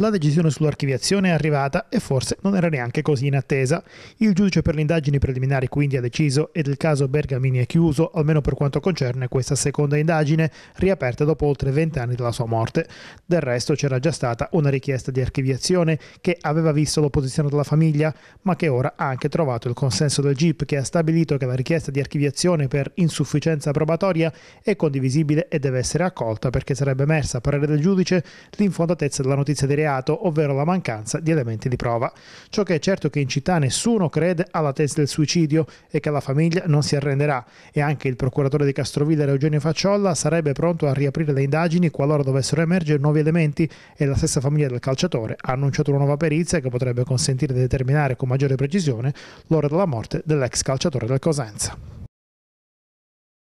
La decisione sull'archiviazione è arrivata e forse non era neanche così in attesa. Il giudice per le indagini preliminari quindi ha deciso ed il caso Bergamini è chiuso, almeno per quanto concerne questa seconda indagine, riaperta dopo oltre 20 anni dalla sua morte. Del resto c'era già stata una richiesta di archiviazione che aveva visto l'opposizione della famiglia, ma che ora ha anche trovato il consenso del GIP che ha stabilito che la richiesta di archiviazione per insufficienza probatoria è condivisibile e deve essere accolta perché sarebbe emersa a parere del giudice l'infondatezza della notizia di reato reato, ovvero la mancanza di elementi di prova. Ciò che è certo è che in città nessuno crede alla tesi del suicidio e che la famiglia non si arrenderà e anche il procuratore di Castrovilla Eugenio Facciolla sarebbe pronto a riaprire le indagini qualora dovessero emergere nuovi elementi e la stessa famiglia del calciatore ha annunciato una nuova perizia che potrebbe consentire di determinare con maggiore precisione l'ora della morte dell'ex calciatore del Cosenza.